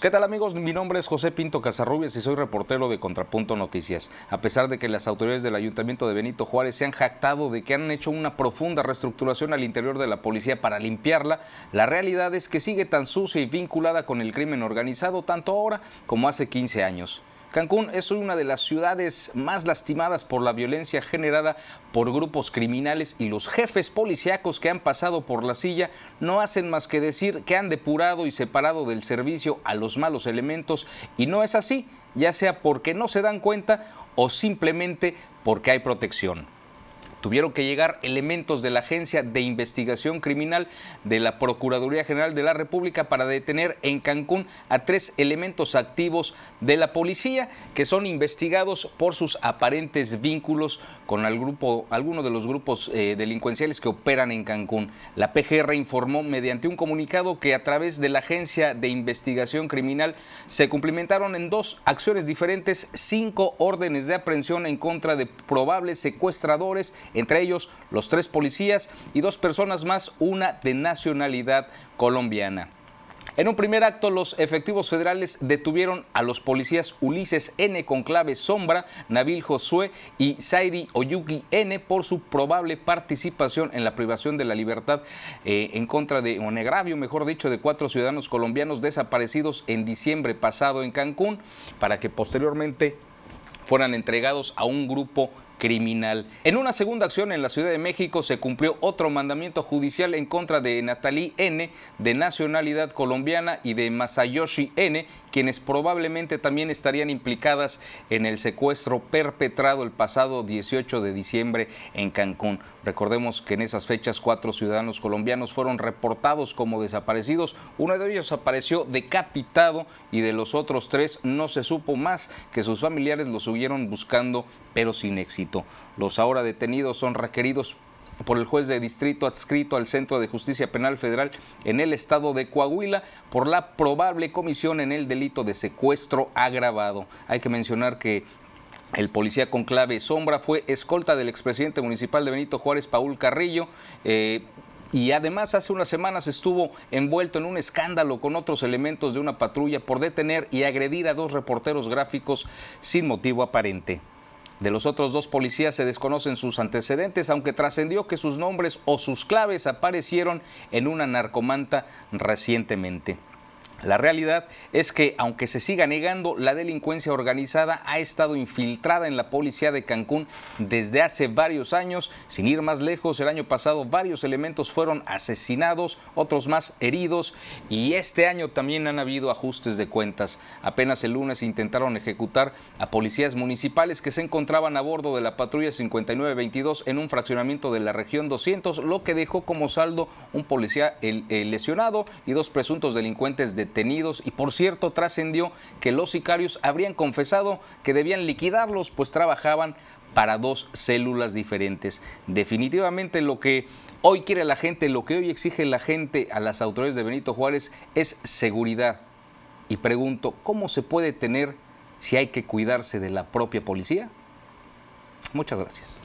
¿Qué tal amigos? Mi nombre es José Pinto Casarrubias y soy reportero de Contrapunto Noticias. A pesar de que las autoridades del Ayuntamiento de Benito Juárez se han jactado de que han hecho una profunda reestructuración al interior de la policía para limpiarla, la realidad es que sigue tan sucia y vinculada con el crimen organizado tanto ahora como hace 15 años. Cancún es una de las ciudades más lastimadas por la violencia generada por grupos criminales y los jefes policíacos que han pasado por la silla no hacen más que decir que han depurado y separado del servicio a los malos elementos y no es así, ya sea porque no se dan cuenta o simplemente porque hay protección. Tuvieron que llegar elementos de la Agencia de Investigación Criminal de la Procuraduría General de la República para detener en Cancún a tres elementos activos de la policía que son investigados por sus aparentes vínculos con el grupo, alguno de los grupos eh, delincuenciales que operan en Cancún. La PGR informó mediante un comunicado que a través de la Agencia de Investigación Criminal se cumplimentaron en dos acciones diferentes cinco órdenes de aprehensión en contra de probables secuestradores entre ellos los tres policías y dos personas más, una de nacionalidad colombiana. En un primer acto, los efectivos federales detuvieron a los policías Ulises N. con clave sombra, Nabil Josué y Zaidi Oyuki N. por su probable participación en la privación de la libertad eh, en contra de un agravio, mejor dicho, de cuatro ciudadanos colombianos desaparecidos en diciembre pasado en Cancún, para que posteriormente fueran entregados a un grupo criminal. En una segunda acción en la Ciudad de México se cumplió otro mandamiento judicial en contra de Natalie N., de nacionalidad colombiana, y de Masayoshi N., quienes probablemente también estarían implicadas en el secuestro perpetrado el pasado 18 de diciembre en Cancún. Recordemos que en esas fechas cuatro ciudadanos colombianos fueron reportados como desaparecidos. Uno de ellos apareció decapitado y de los otros tres no se supo más que sus familiares los siguieron buscando pero sin éxito. Los ahora detenidos son requeridos por el juez de distrito adscrito al Centro de Justicia Penal Federal en el estado de Coahuila por la probable comisión en el delito de secuestro agravado. Hay que mencionar que el policía con clave sombra fue escolta del expresidente municipal de Benito Juárez, Paul Carrillo. Eh, y además hace unas semanas estuvo envuelto en un escándalo con otros elementos de una patrulla por detener y agredir a dos reporteros gráficos sin motivo aparente. De los otros dos policías se desconocen sus antecedentes, aunque trascendió que sus nombres o sus claves aparecieron en una narcomanta recientemente. La realidad es que, aunque se siga negando, la delincuencia organizada ha estado infiltrada en la policía de Cancún desde hace varios años. Sin ir más lejos, el año pasado varios elementos fueron asesinados, otros más heridos y este año también han habido ajustes de cuentas. Apenas el lunes intentaron ejecutar a policías municipales que se encontraban a bordo de la patrulla 5922 en un fraccionamiento de la región 200, lo que dejó como saldo un policía lesionado y dos presuntos delincuentes de detenidos y por cierto trascendió que los sicarios habrían confesado que debían liquidarlos pues trabajaban para dos células diferentes. Definitivamente lo que hoy quiere la gente, lo que hoy exige la gente a las autoridades de Benito Juárez es seguridad. Y pregunto, ¿cómo se puede tener si hay que cuidarse de la propia policía? Muchas gracias.